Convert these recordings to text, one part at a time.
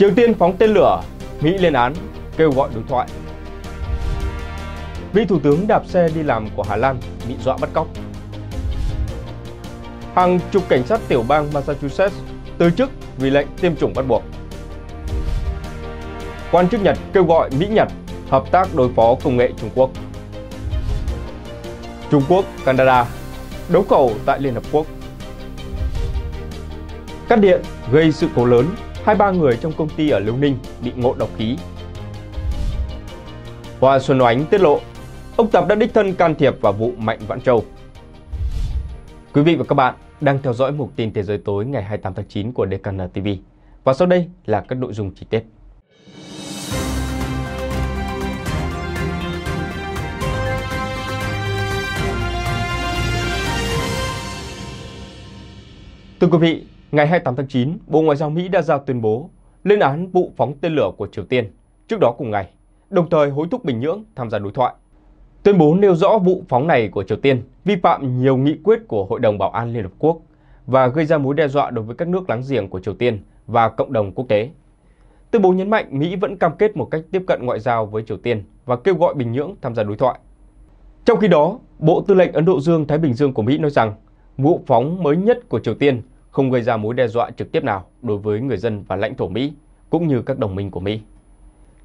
Triều Tiên phóng tên lửa, Mỹ lên án, kêu gọi đối thoại. Vị Thủ tướng đạp xe đi làm của Hà Lan bị dọa bắt cóc. Hàng chục cảnh sát tiểu bang Massachusetts từ chức vì lệnh tiêm chủng bắt buộc. Quan chức Nhật kêu gọi Mỹ-Nhật hợp tác đối phó công nghệ Trung Quốc. Trung Quốc, Canada đấu cầu tại Liên Hợp Quốc. Cắt điện gây sự cố lớn hai ba người trong công ty ở Liêu Ninh bị ngộ độc khí. Hoa Xuân Oánh tiết lộ, ông Tập đã đích thân can thiệp vào vụ Mạnh Vãn Châu. Quý vị và các bạn đang theo dõi mục tin thế giới tối ngày 28 tháng 9 của DKN TV. Và sau đây là các nội dung chi tiết. Thưa quý vị, Ngày 28 tháng 9, Bộ Ngoại giao Mỹ đã ra tuyên bố lên án vụ phóng tên lửa của Triều Tiên trước đó cùng ngày, đồng thời hối thúc Bình Nhưỡng tham gia đối thoại. Tuyên bố nêu rõ vụ phóng này của Triều Tiên vi phạm nhiều nghị quyết của Hội đồng Bảo an Liên Hợp Quốc và gây ra mối đe dọa đối với các nước láng giềng của Triều Tiên và cộng đồng quốc tế. Tuyên bố nhấn mạnh Mỹ vẫn cam kết một cách tiếp cận ngoại giao với Triều Tiên và kêu gọi Bình Nhưỡng tham gia đối thoại. Trong khi đó, Bộ Tư lệnh Ấn Độ Dương-Thái Bình Dương của Mỹ nói rằng vụ phóng mới nhất của Triều Tiên không gây ra mối đe dọa trực tiếp nào đối với người dân và lãnh thổ Mỹ, cũng như các đồng minh của Mỹ.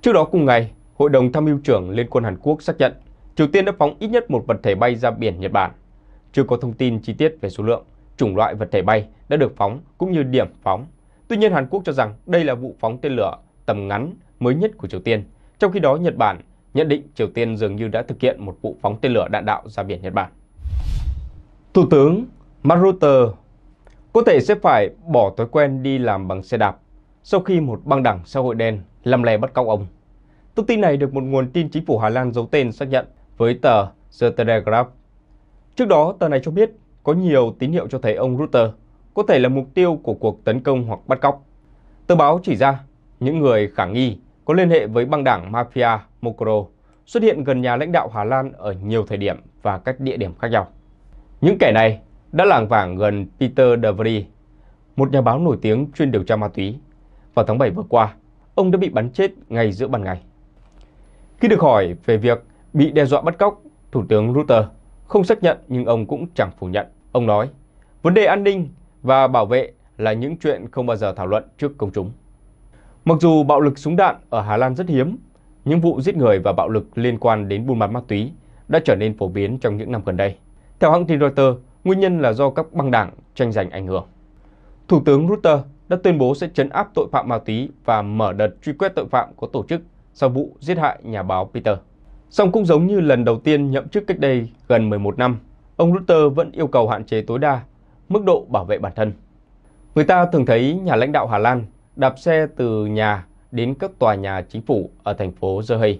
Trước đó cùng ngày, Hội đồng Tham mưu trưởng Liên quân Hàn Quốc xác nhận Triều Tiên đã phóng ít nhất một vật thể bay ra biển Nhật Bản. Chưa có thông tin chi tiết về số lượng, chủng loại vật thể bay đã được phóng cũng như điểm phóng. Tuy nhiên, Hàn Quốc cho rằng đây là vụ phóng tên lửa tầm ngắn mới nhất của Triều Tiên. Trong khi đó, Nhật Bản nhận định Triều Tiên dường như đã thực hiện một vụ phóng tên lửa đạn đạo ra biển Nhật Bản. Thủ tướng Mark Rutte có thể sẽ phải bỏ thói quen đi làm bằng xe đạp sau khi một băng đảng xã hội đen làm lè bắt cóc ông. Thông tin này được một nguồn tin chính phủ Hà Lan giấu tên xác nhận với tờ The Telegraph. Trước đó, tờ này cho biết có nhiều tín hiệu cho thấy ông Rutter có thể là mục tiêu của cuộc tấn công hoặc bắt cóc. Tờ báo chỉ ra những người khả nghi có liên hệ với băng đảng Mafia Mokoro xuất hiện gần nhà lãnh đạo Hà Lan ở nhiều thời điểm và các địa điểm khác nhau. Những kẻ này đã lảng vàng gần Peter Davry, một nhà báo nổi tiếng chuyên điều tra ma túy. Vào tháng 7 vừa qua, ông đã bị bắn chết ngay giữa ban ngày. Khi được hỏi về việc bị đe dọa bắt cóc, Thủ tướng Rutte không xác nhận nhưng ông cũng chẳng phủ nhận. Ông nói, vấn đề an ninh và bảo vệ là những chuyện không bao giờ thảo luận trước công chúng. Mặc dù bạo lực súng đạn ở Hà Lan rất hiếm, những vụ giết người và bạo lực liên quan đến buôn bán ma túy đã trở nên phổ biến trong những năm gần đây. Theo hãng tin Reuters, nguyên nhân là do các băng đảng tranh giành ảnh hưởng. Thủ tướng Rutte đã tuyên bố sẽ chấn áp tội phạm ma túy và mở đợt truy quét tội phạm có tổ chức sau vụ giết hại nhà báo Peter. Song cũng giống như lần đầu tiên nhậm chức cách đây gần 11 năm, ông Rutte vẫn yêu cầu hạn chế tối đa mức độ bảo vệ bản thân. Người ta thường thấy nhà lãnh đạo Hà Lan đạp xe từ nhà đến các tòa nhà chính phủ ở thành phố The Hague,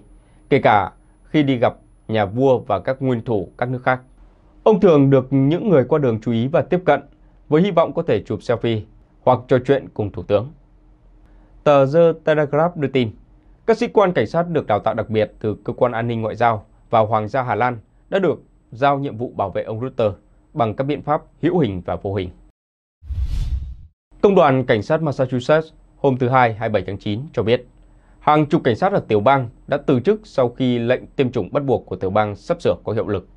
kể cả khi đi gặp nhà vua và các nguyên thủ các nước khác. Ông thường được những người qua đường chú ý và tiếp cận với hy vọng có thể chụp selfie hoặc trò chuyện cùng Thủ tướng. Tờ The Telegraph đưa tin, các sĩ quan cảnh sát được đào tạo đặc biệt từ Cơ quan An ninh Ngoại giao và Hoàng gia Hà Lan đã được giao nhiệm vụ bảo vệ ông Rutter bằng các biện pháp hữu hình và vô hình. Công đoàn Cảnh sát Massachusetts hôm thứ Hai 27 tháng 9 cho biết, hàng chục cảnh sát ở tiểu bang đã từ chức sau khi lệnh tiêm chủng bắt buộc của tiểu bang sắp sửa có hiệu lực.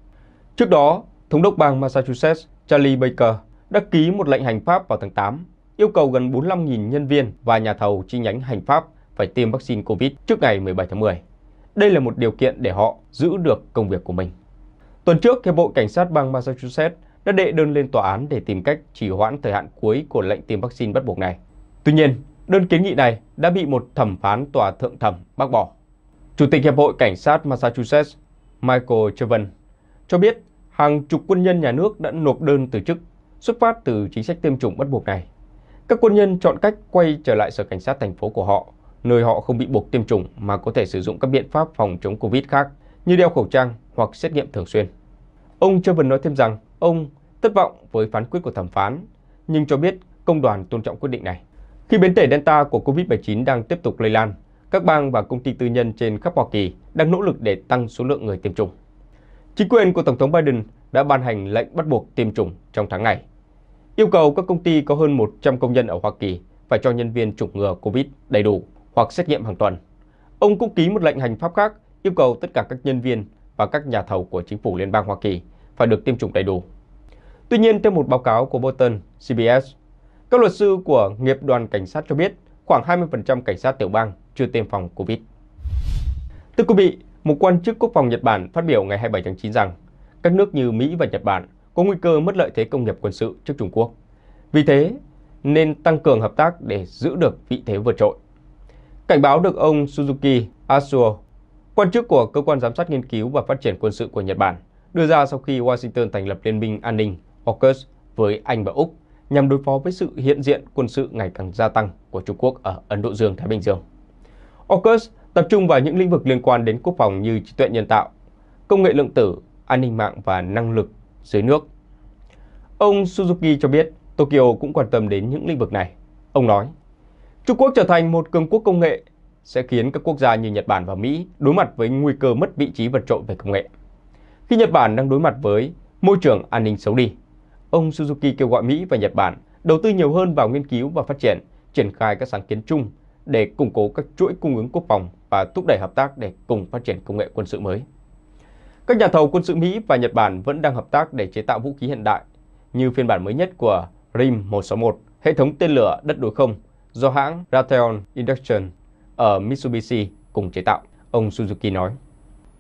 Trước đó, Thống đốc bang Massachusetts Charlie Baker đã ký một lệnh hành pháp vào tháng 8, yêu cầu gần 45.000 nhân viên và nhà thầu chi nhánh hành pháp phải tiêm vaccine COVID trước ngày 17 tháng 10. Đây là một điều kiện để họ giữ được công việc của mình. Tuần trước, Hiệp hội Cảnh sát bang Massachusetts đã đệ đơn lên tòa án để tìm cách trì hoãn thời hạn cuối của lệnh tiêm vaccine bắt buộc này. Tuy nhiên, đơn kiến nghị này đã bị một thẩm phán tòa thượng thẩm bác bỏ. Chủ tịch Hiệp hội Cảnh sát Massachusetts Michael Chauvin cho biết hàng chục quân nhân nhà nước đã nộp đơn từ chức xuất phát từ chính sách tiêm chủng bắt buộc này. Các quân nhân chọn cách quay trở lại sở cảnh sát thành phố của họ, nơi họ không bị buộc tiêm chủng mà có thể sử dụng các biện pháp phòng chống Covid khác như đeo khẩu trang hoặc xét nghiệm thường xuyên. Ông Trevor nói thêm rằng ông thất vọng với phán quyết của thẩm phán, nhưng cho biết công đoàn tôn trọng quyết định này. Khi biến thể Delta của Covid-19 đang tiếp tục lây lan, các bang và công ty tư nhân trên khắp Hoa Kỳ đang nỗ lực để tăng số lượng người tiêm chủng. Chính quyền của Tổng thống Biden đã ban hành lệnh bắt buộc tiêm chủng trong tháng này, yêu cầu các công ty có hơn 100 công nhân ở Hoa Kỳ phải cho nhân viên chủng ngừa COVID đầy đủ hoặc xét nghiệm hàng tuần. Ông cũng ký một lệnh hành pháp khác yêu cầu tất cả các nhân viên và các nhà thầu của chính phủ liên bang Hoa Kỳ phải được tiêm chủng đầy đủ. Tuy nhiên, theo một báo cáo của Bolton CBS, các luật sư của nghiệp đoàn cảnh sát cho biết khoảng 20% cảnh sát tiểu bang chưa tiêm phòng COVID. Thưa quý vị, một quan chức quốc phòng Nhật Bản phát biểu ngày 27 tháng 9 rằng các nước như Mỹ và Nhật Bản có nguy cơ mất lợi thế công nghiệp quân sự trước Trung Quốc. Vì thế, nên tăng cường hợp tác để giữ được vị thế vượt trội. Cảnh báo được ông Suzuki Asuo, quan chức của Cơ quan Giám sát Nghiên cứu và Phát triển Quân sự của Nhật Bản, đưa ra sau khi Washington thành lập Liên minh An ninh AUKUS với Anh và Úc nhằm đối phó với sự hiện diện quân sự ngày càng gia tăng của Trung Quốc ở Ấn Độ Dương-Thái Bình Dương. AUKUS tập trung vào những lĩnh vực liên quan đến quốc phòng như trí tuệ nhân tạo, công nghệ lượng tử, an ninh mạng và năng lực dưới nước. Ông Suzuki cho biết Tokyo cũng quan tâm đến những lĩnh vực này. Ông nói, Trung Quốc trở thành một cường quốc công nghệ sẽ khiến các quốc gia như Nhật Bản và Mỹ đối mặt với nguy cơ mất vị trí vật trội về công nghệ. Khi Nhật Bản đang đối mặt với môi trường an ninh xấu đi, ông Suzuki kêu gọi Mỹ và Nhật Bản đầu tư nhiều hơn vào nghiên cứu và phát triển, triển khai các sáng kiến chung để củng cố các chuỗi cung ứng quốc phòng và thúc đẩy hợp tác để cùng phát triển công nghệ quân sự mới. Các nhà thầu quân sự Mỹ và Nhật Bản vẫn đang hợp tác để chế tạo vũ khí hiện đại như phiên bản mới nhất của RIM-161, hệ thống tên lửa đất đối không do hãng Raytheon Induction ở Mitsubishi cùng chế tạo, ông Suzuki nói.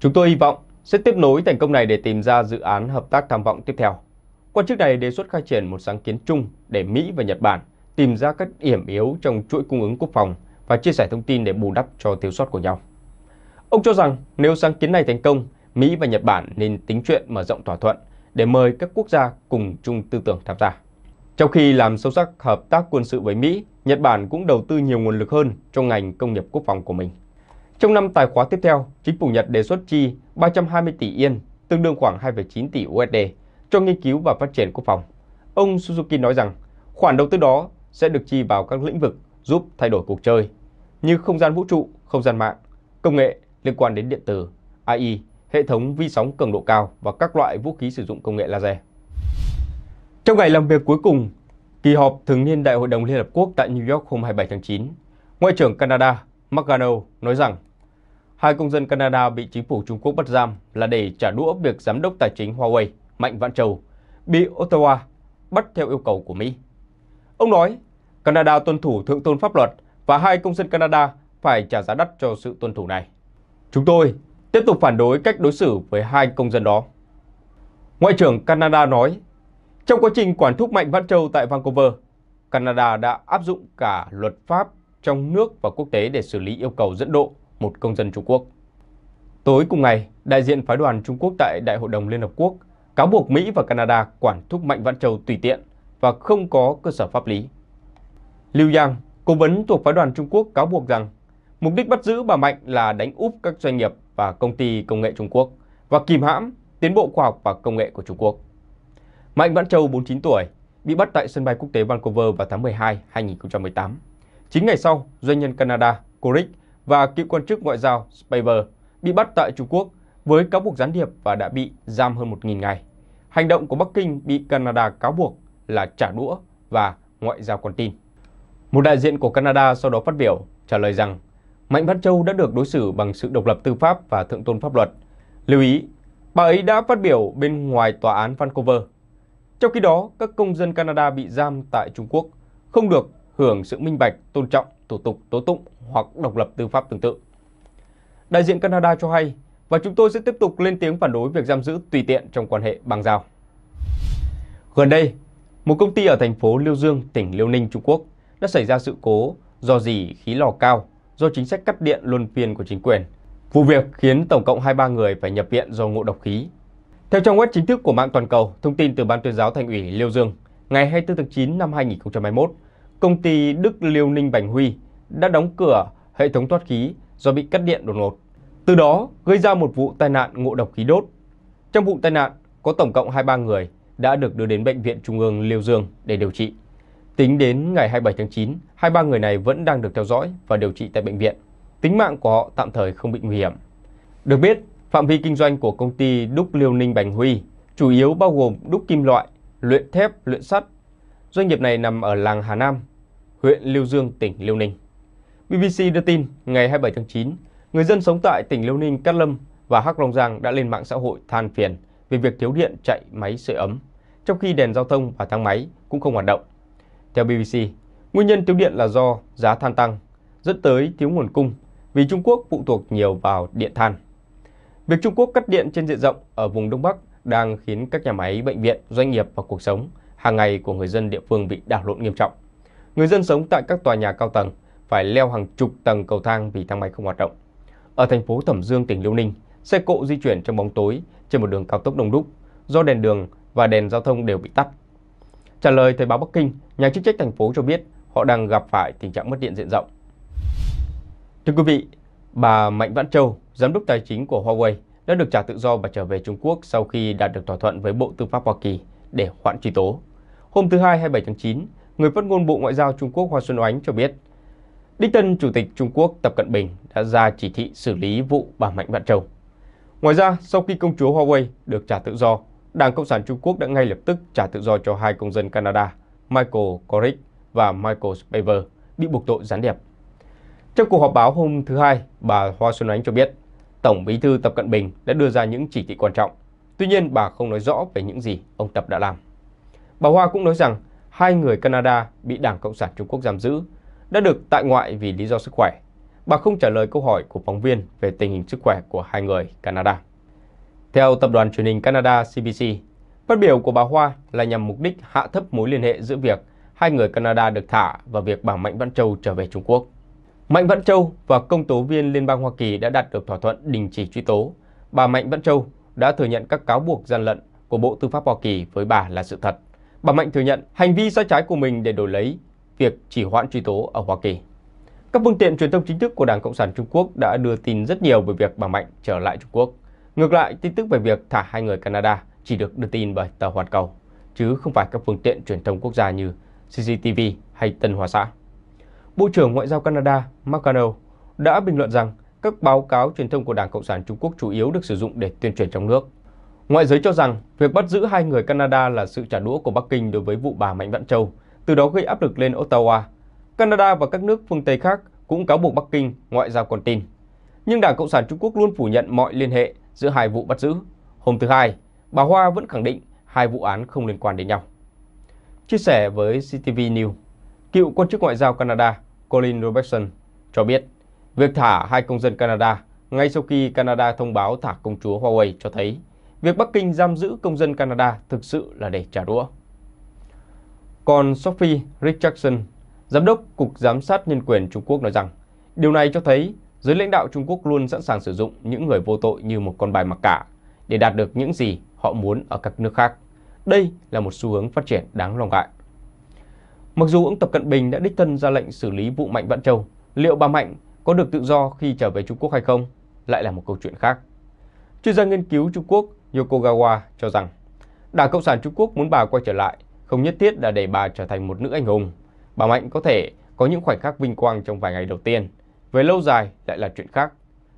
Chúng tôi hy vọng sẽ tiếp nối thành công này để tìm ra dự án hợp tác tham vọng tiếp theo. Quan chức này đề xuất khai triển một sáng kiến chung để Mỹ và Nhật Bản tìm ra các điểm yếu trong chuỗi cung ứng quốc phòng và chia sẻ thông tin để bù đắp cho thiếu sót của nhau. Ông cho rằng nếu sáng kiến này thành công, Mỹ và Nhật Bản nên tính chuyện mở rộng thỏa thuận để mời các quốc gia cùng chung tư tưởng tham gia. Trong khi làm sâu sắc hợp tác quân sự với Mỹ, Nhật Bản cũng đầu tư nhiều nguồn lực hơn cho ngành công nghiệp quốc phòng của mình. Trong năm tài khóa tiếp theo, chính phủ Nhật đề xuất chi 320 tỷ yên, tương đương khoảng 2,9 tỷ USD, cho nghiên cứu và phát triển quốc phòng. Ông Suzuki nói rằng khoản đầu tư đó sẽ được chi vào các lĩnh vực giúp thay đổi cuộc chơi như không gian vũ trụ, không gian mạng, công nghệ liên quan đến điện tử, AI, hệ thống vi sóng cường độ cao và các loại vũ khí sử dụng công nghệ laser. Trong ngày làm việc cuối cùng, kỳ họp thường niên Đại hội đồng Liên Hợp Quốc tại New York hôm 27 tháng 9, Ngoại trưởng Canada McGonagall nói rằng hai công dân Canada bị chính phủ Trung Quốc bắt giam là để trả đũa việc giám đốc tài chính Huawei Mạnh Vạn Châu bị Ottawa bắt theo yêu cầu của Mỹ. Ông nói Canada tuân thủ thượng tôn pháp luật và hai công dân Canada phải trả giá đắt cho sự tuân thủ này. Chúng tôi tiếp tục phản đối cách đối xử với hai công dân đó. Ngoại trưởng Canada nói, trong quá trình quản thúc Mạnh Văn Châu tại Vancouver, Canada đã áp dụng cả luật pháp trong nước và quốc tế để xử lý yêu cầu dẫn độ một công dân Trung Quốc. Tối cùng ngày, đại diện phái đoàn Trung Quốc tại Đại hội đồng Liên Hợp Quốc cáo buộc Mỹ và Canada quản thúc Mạnh Văn Châu tùy tiện và không có cơ sở pháp lý. Liu Yang, cố vấn thuộc phái đoàn Trung Quốc cáo buộc rằng mục đích bắt giữ bà Mạnh là đánh úp các doanh nghiệp và công ty công nghệ Trung Quốc và kìm hãm tiến bộ khoa học và công nghệ của Trung Quốc. Mạnh Vãn Châu, 49 tuổi, bị bắt tại sân bay quốc tế Vancouver vào tháng 12, 2018. 9 ngày sau, doanh nhân Canada Coric và cựu quan chức ngoại giao Spaver bị bắt tại Trung Quốc với cáo buộc gián điệp và đã bị giam hơn 1.000 ngày. Hành động của Bắc Kinh bị Canada cáo buộc là trả đũa và ngoại giao con tin. Một đại diện của Canada sau đó phát biểu, trả lời rằng Mạnh Văn Châu đã được đối xử bằng sự độc lập tư pháp và thượng tôn pháp luật. Lưu ý, bà ấy đã phát biểu bên ngoài tòa án Vancouver. Trong khi đó, các công dân Canada bị giam tại Trung Quốc không được hưởng sự minh bạch, tôn trọng, thủ tục tố tụng hoặc độc lập tư pháp tương tự. Đại diện Canada cho hay, và chúng tôi sẽ tiếp tục lên tiếng phản đối việc giam giữ tùy tiện trong quan hệ bằng giao. Gần đây, một công ty ở thành phố Liêu Dương, tỉnh Liêu Ninh, Trung Quốc đã xảy ra sự cố do gì khí lò cao do chính sách cắt điện luân phiên của chính quyền. Vụ việc khiến tổng cộng 23 người phải nhập viện do ngộ độc khí. Theo trang web chính thức của mạng toàn cầu, thông tin từ Ban tuyên giáo Thành ủy Liêu Dương, ngày 24 tháng 9 năm 2021, công ty Đức Liêu Ninh Bành Huy đã đóng cửa hệ thống thoát khí do bị cắt điện đột ngột. Từ đó gây ra một vụ tai nạn ngộ độc khí đốt. Trong vụ tai nạn có tổng cộng 23 người đã được đưa đến bệnh viện Trung ương Liêu Dương để điều trị. Tính đến ngày 27 tháng 9, 23 người này vẫn đang được theo dõi và điều trị tại bệnh viện. Tính mạng của họ tạm thời không bị nguy hiểm. Được biết, phạm vi kinh doanh của công ty Đúc Liêu Ninh Bành Huy chủ yếu bao gồm đúc kim loại, luyện thép, luyện sắt. Doanh nghiệp này nằm ở làng Hà Nam, huyện Liêu Dương, tỉnh Liêu Ninh. BBC đưa tin ngày 27 tháng 9, người dân sống tại tỉnh Liêu Ninh, Cát Lâm và Hắc Long Giang đã lên mạng xã hội than phiền về việc thiếu điện chạy máy sưởi ấm, trong khi đèn giao thông và thang máy cũng không hoạt động. Theo BBC, nguyên nhân thiếu điện là do giá than tăng, dẫn tới thiếu nguồn cung vì Trung Quốc phụ thuộc nhiều vào điện than. Việc Trung Quốc cắt điện trên diện rộng ở vùng Đông Bắc đang khiến các nhà máy, bệnh viện, doanh nghiệp và cuộc sống hàng ngày của người dân địa phương bị đảo lộn nghiêm trọng. Người dân sống tại các tòa nhà cao tầng phải leo hàng chục tầng cầu thang vì thang máy không hoạt động. Ở thành phố Thẩm Dương, tỉnh Liêu Ninh, xe cộ di chuyển trong bóng tối trên một đường cao tốc đông đúc do đèn đường và đèn giao thông đều bị tắt Trả lời Thời báo Bắc Kinh, nhà chức trách thành phố cho biết họ đang gặp phải tình trạng mất điện diện rộng. Thưa quý vị, bà Mạnh Vãn Châu, giám đốc tài chính của Huawei, đã được trả tự do và trở về Trung Quốc sau khi đạt được thỏa thuận với Bộ Tư pháp Hoa Kỳ để hoãn truy tố. Hôm thứ Hai 27 tháng 9, người phát ngôn Bộ Ngoại giao Trung Quốc Hoa Xuân Oánh cho biết, Đích Tân, Chủ tịch Trung Quốc Tập Cận Bình đã ra chỉ thị xử lý vụ bà Mạnh Vạn Châu. Ngoài ra, sau khi công chúa Huawei được trả tự do, Đảng Cộng sản Trung Quốc đã ngay lập tức trả tự do cho hai công dân Canada, Michael Corrick và Michael Spavor, bị buộc tội gián điệp. Trong cuộc họp báo hôm thứ Hai, bà Hoa Xuân Ánh cho biết, Tổng bí thư Tập Cận Bình đã đưa ra những chỉ thị quan trọng. Tuy nhiên, bà không nói rõ về những gì ông Tập đã làm. Bà Hoa cũng nói rằng hai người Canada bị Đảng Cộng sản Trung Quốc giam giữ đã được tại ngoại vì lý do sức khỏe. Bà không trả lời câu hỏi của phóng viên về tình hình sức khỏe của hai người Canada. Theo Tập đoàn Truyền hình Canada CBC, phát biểu của bà Hoa là nhằm mục đích hạ thấp mối liên hệ giữa việc hai người Canada được thả và việc bà Mạnh Văn Châu trở về Trung Quốc. Mạnh Văn Châu và công tố viên Liên bang Hoa Kỳ đã đạt được thỏa thuận đình chỉ truy tố. Bà Mạnh Văn Châu đã thừa nhận các cáo buộc gian lận của Bộ Tư pháp Hoa Kỳ với bà là sự thật. Bà Mạnh thừa nhận hành vi sai trái của mình để đổi lấy việc chỉ hoãn truy tố ở Hoa Kỳ. Các phương tiện truyền thông chính thức của Đảng Cộng sản Trung Quốc đã đưa tin rất nhiều về việc bà Mạnh trở lại Trung Quốc. Ngược lại, tin tức về việc thả hai người Canada chỉ được đưa tin bởi tờ Hoàn Cầu, chứ không phải các phương tiện truyền thông quốc gia như CCTV hay Tân Hoa Xã. Bộ trưởng Ngoại giao Canada McConnell đã bình luận rằng các báo cáo truyền thông của Đảng Cộng sản Trung Quốc chủ yếu được sử dụng để tuyên truyền trong nước. Ngoại giới cho rằng việc bắt giữ hai người Canada là sự trả đũa của Bắc Kinh đối với vụ bà Mạnh Vãn Châu, từ đó gây áp lực lên Ottawa. Canada và các nước phương Tây khác cũng cáo buộc Bắc Kinh ngoại giao còn tin. Nhưng Đảng Cộng sản Trung Quốc luôn phủ nhận mọi liên hệ giữa hai vụ bắt giữ. Hôm thứ Hai, bà Hoa vẫn khẳng định hai vụ án không liên quan đến nhau. Chia sẻ với CTV News, cựu quan chức ngoại giao Canada Colin Robertson cho biết việc thả hai công dân Canada ngay sau khi Canada thông báo thả công chúa Huawei cho thấy việc Bắc Kinh giam giữ công dân Canada thực sự là để trả đũa. Còn Sophie Richardson, giám đốc Cục Giám sát Nhân quyền Trung Quốc nói rằng điều này cho thấy giới lãnh đạo Trung Quốc luôn sẵn sàng sử dụng những người vô tội như một con bài mặc cả để đạt được những gì họ muốn ở các nước khác. Đây là một xu hướng phát triển đáng lo ngại. Mặc dù ông Tập Cận Bình đã đích thân ra lệnh xử lý vụ Mạnh Vạn Châu, liệu bà Mạnh có được tự do khi trở về Trung Quốc hay không lại là một câu chuyện khác. Chuyên gia nghiên cứu Trung Quốc Yokogawa cho rằng, Đảng Cộng sản Trung Quốc muốn bà quay trở lại không nhất thiết là để bà trở thành một nữ anh hùng. Bà Mạnh có thể có những khoảnh khắc vinh quang trong vài ngày đầu tiên – về lâu dài lại là chuyện khác.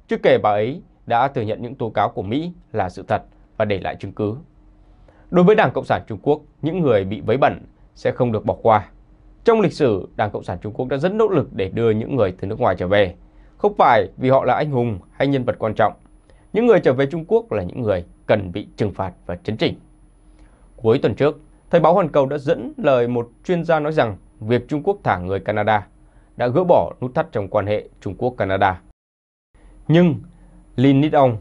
Chưa kể bà ấy đã thừa nhận những tố cáo của Mỹ là sự thật và để lại chứng cứ. Đối với Đảng Cộng sản Trung Quốc, những người bị vấy bẩn sẽ không được bỏ qua. Trong lịch sử, Đảng Cộng sản Trung Quốc đã rất nỗ lực để đưa những người từ nước ngoài trở về, không phải vì họ là anh hùng hay nhân vật quan trọng. Những người trở về Trung Quốc là những người cần bị trừng phạt và chấn chỉnh. Cuối tuần trước, Thời báo Hoàn Cầu đã dẫn lời một chuyên gia nói rằng việc Trung Quốc thả người Canada đã gỡ bỏ nút thắt trong quan hệ Trung Quốc-Canada. Nhưng Lin Nidong,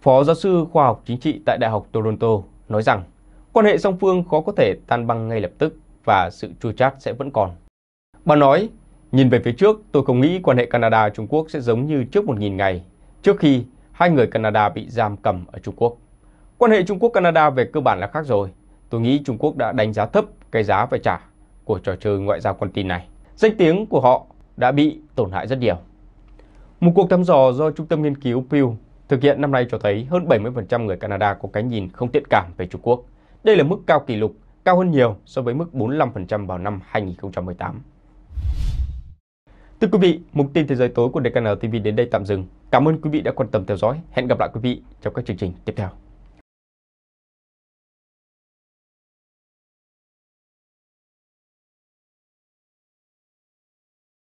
phó giáo sư khoa học chính trị tại Đại học Toronto, nói rằng quan hệ song phương khó có thể tan băng ngay lập tức và sự chua chát sẽ vẫn còn. Bà nói, nhìn về phía trước, tôi không nghĩ quan hệ Canada-Trung Quốc sẽ giống như trước 1.000 ngày, trước khi hai người Canada bị giam cầm ở Trung Quốc. Quan hệ Trung Quốc-Canada về cơ bản là khác rồi. Tôi nghĩ Trung Quốc đã đánh giá thấp cái giá phải trả của trò chơi ngoại giao con tin này danh tiếng của họ đã bị tổn hại rất nhiều. Một cuộc thăm dò do Trung tâm Nghiên cứu Pew thực hiện năm nay cho thấy hơn 70% người Canada có cái nhìn không thiện cảm về Trung Quốc. Đây là mức cao kỷ lục, cao hơn nhiều so với mức 45% vào năm 2018. Thưa quý vị, mục tin thế giới tối của DKN TV đến đây tạm dừng. Cảm ơn quý vị đã quan tâm theo dõi. Hẹn gặp lại quý vị trong các chương trình tiếp theo.